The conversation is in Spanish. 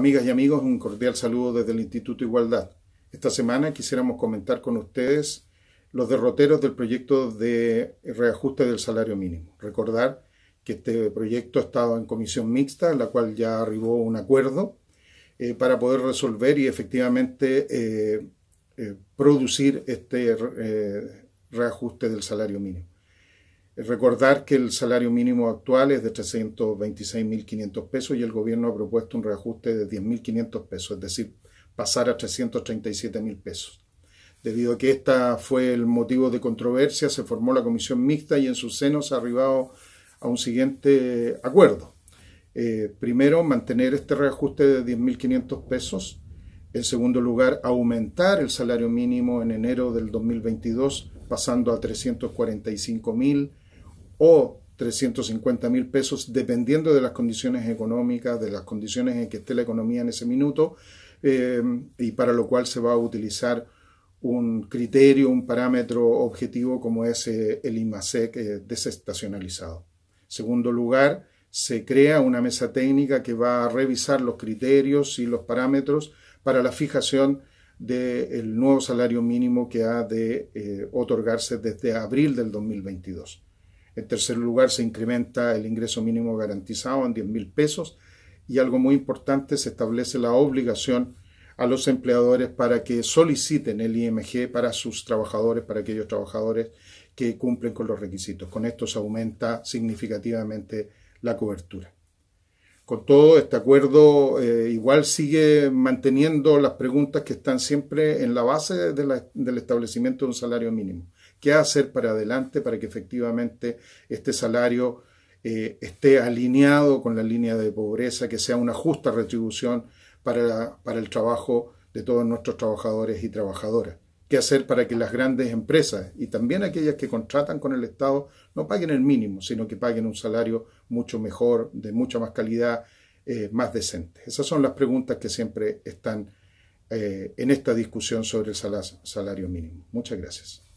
Amigas y amigos, un cordial saludo desde el Instituto Igualdad. Esta semana quisiéramos comentar con ustedes los derroteros del proyecto de reajuste del salario mínimo. Recordar que este proyecto ha estado en comisión mixta, en la cual ya arribó un acuerdo eh, para poder resolver y efectivamente eh, eh, producir este reajuste del salario mínimo. Recordar que el salario mínimo actual es de 326.500 pesos y el gobierno ha propuesto un reajuste de 10.500 pesos, es decir, pasar a 337.000 pesos. Debido a que esta fue el motivo de controversia, se formó la comisión mixta y en sus seno ha arribado a un siguiente acuerdo. Eh, primero, mantener este reajuste de 10.500 pesos. En segundo lugar, aumentar el salario mínimo en enero del 2022, pasando a 345.000 o 350 mil pesos, dependiendo de las condiciones económicas, de las condiciones en que esté la economía en ese minuto, eh, y para lo cual se va a utilizar un criterio, un parámetro objetivo como es eh, el IMASEC desestacionalizado. Eh, desestacionalizado. Segundo lugar, se crea una mesa técnica que va a revisar los criterios y los parámetros para la fijación del nuevo salario mínimo que ha de otorgarse desde abril del 2022. En tercer lugar, se incrementa el ingreso mínimo garantizado en 10 mil pesos y algo muy importante, se establece la obligación a los empleadores para que soliciten el IMG para sus trabajadores, para aquellos trabajadores que cumplen con los requisitos. Con esto se aumenta significativamente la cobertura. Con todo, este acuerdo eh, igual sigue manteniendo las preguntas que están siempre en la base del establecimiento de un salario mínimo qué hacer para adelante para que efectivamente este salario eh, esté alineado con la línea de pobreza, que sea una justa retribución para, el trabajo de todos nuestros trabajadores y trabajadoras. ¿Qué hacer para que las grandes empresas y también aquellas que contratan con el Estado no paguen el mínimo, sino que paguen un salario mucho mejor, de mucha más calidad, eh, más decente? Esas son las preguntas que siempre están eh, en esta discusión sobre el salario mínimo. Muchas gracias.